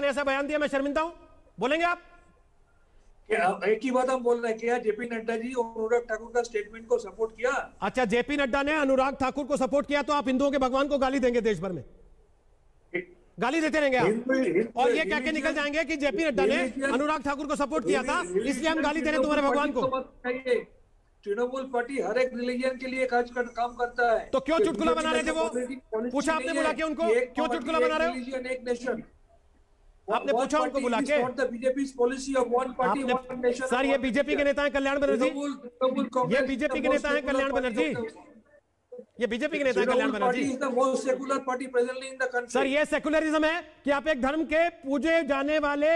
नेता ने ऐसा बयान दिया मैं शर्मिंदा हूं बोलेंगे आप एक ही बात हम बोल रहे हैं जेपी नड्डा जी और अनुराग ठाकुर का स्टेटमेंट को सपोर्ट किया अच्छा जेपी नड्डा ने अनुराग ठाकुर को सपोर्ट किया तो आप हिंदुओं के भगवान को गाली देंगे देश भर में गाली देते रहेंगे आप और ये कह के निकल जाएंगे कि जेपी नड्डा ने अनुराग ठाकुर को सपोर्ट किया था इसलिए हम गाली दे रहे तुम्हारे भगवान को तृणमूल पार्टी हर एक रिलीजन के लिए काम करता है तो क्यों तो चुटकुला बना रहे थे वो पूछा आपने बोला उनको क्यों चुटकुला बना रहे हो एक नेशन आपने पूछा उनको बुला के सर ये बीजेपी के नेता है कल्याण बनर्जी ये बीजेपी के नेता है कल्याण बनर्जी ये बीजेपी के नेता है कल्याण बनर्जी सर ये सेकुलरिज्म है कि आप एक धर्म के पूजे जाने वाले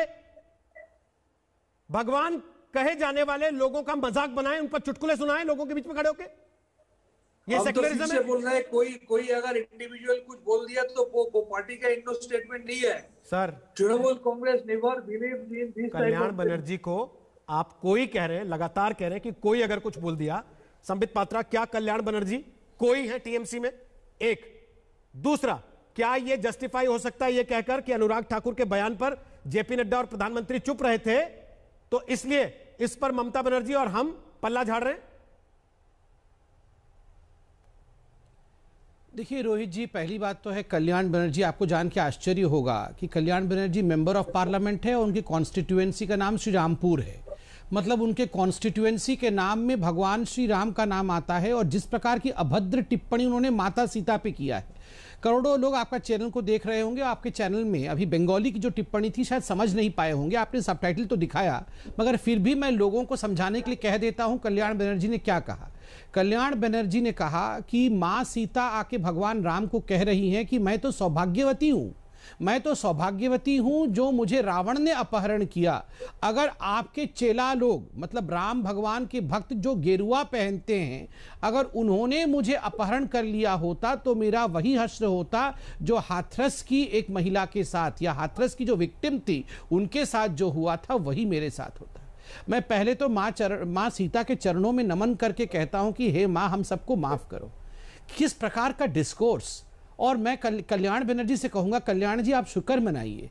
भगवान कहे जाने वाले लोगों का मजाक बनाए उन पर चुटकुले सुनाए लोगों के बीच में खड़े होकर ये सेकुलरिज्म तो से बोल रहा है कोई कोई अगर इंडिविजुअल कुछ बोल दिया तो वो, वो पार्टी का इंडो स्टेटमेंट नहीं है sir Trinamool Congress never believe in this Kalyan Banerjee को आप कोई कह रहे हैं लगातार कह रहे हैं कि कोई अगर कुछ बोल दिया संबित पात्रा क्या कल्याण बनर्जी कोई है टीएमसी में एक दूसरा क्या यह जस्टिफाई हो सकता है यह कह कहकर कि अनुराग ठाकुर के बयान पर जेपी नड्डा और प्रधानमंत्री चुप रहे थे तो इसलिए इस पर ममता बनर्जी और हम पल्ला झाड़ रहे हैं देखिए रोहित जी पहली बात तो है कल्याण बनर्जी आपको जान के आश्चर्य होगा कि Kalyan Banerjee member of parliament है और उनकी कॉन्स्टिट्यूएंसी का नाम श्री रामपुर है मतलब उनके कॉन्स्टिट्यूएंसी के नाम में भगवान श्री राम का नाम आता है और जिस प्रकार की अभद्र टिप्पणी उन्होंने माता सीता पे किया है करोड़ों लोग आपका चैनल को देख रहे होंगे आपके चैनल में अभी बंगाली की जो टिप्पणी थी शायद समझ नहीं पाए होंगे आपने सब तो दिखाया मगर फिर भी मैं लोगों को समझाने के लिए कह देता हूँ कल्याण बनर्जी ने क्या कहा कल्याण बनर्जी ने कहा कि माँ सीता आके भगवान राम को कह रही हैं कि मैं तो सौभाग्यवती हूँ मैं तो सौभाग्यवती हूं जो मुझे रावण ने अपहरण किया अगर आपके चेला लोग मतलब राम भगवान के भक्त जो गेरुआ पहनते हैं अगर उन्होंने मुझे अपहरण कर लिया होता तो मेरा वही हश्र होता जो हाथरस की एक महिला के साथ या हाथरस की जो विक्टिम थी उनके साथ जो हुआ था वही मेरे साथ होता मैं पहले तो माँ चरण माँ सीता के चरणों में नमन करके कहता हूं कि हे माँ हम सबको माफ़ करो किस प्रकार का डिस्कोर्स और मैं कल्याण बनर्जी से कहूँगा कल्याण जी आप शुक्र मनाइए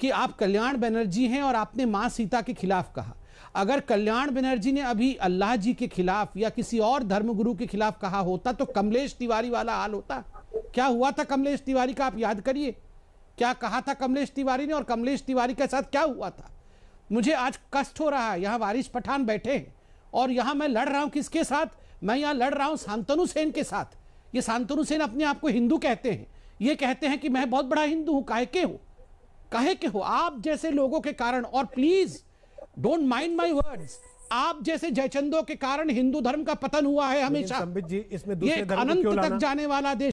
कि आप कल्याण बनर्जी हैं और आपने माँ सीता के खिलाफ कहा अगर कल्याण बनर्जी ने अभी अल्लाह जी के खिलाफ या किसी और धर्मगुरु के खिलाफ कहा होता तो कमलेश तिवारी वाला हाल होता क्या हुआ था कमलेश तिवारी का आप याद करिए क्या कहा था कमलेश तिवारी ने और कमलेश तिवारी के साथ क्या हुआ था मुझे आज कष्ट हो रहा है यहाँ वारिश पठान बैठे हैं और यहाँ मैं लड़ रहा हूँ किसके साथ मैं यहाँ लड़ रहा हूँ शांतनु सेन के साथ ये शांतनु सेन अपने आप को हिंदू कहते हैं ये कहते हैं कि मैं बहुत बड़ा हिंदू हूं काहे के हो काहे के हो आप जैसे लोगों के कारण और please don't mind my words आप जैसे जयचंदों के कारण हिंदू धर्म का पतन हुआ है हमेशा जी इसमें दूसरे धर्म अनंत तक जाने वाला देश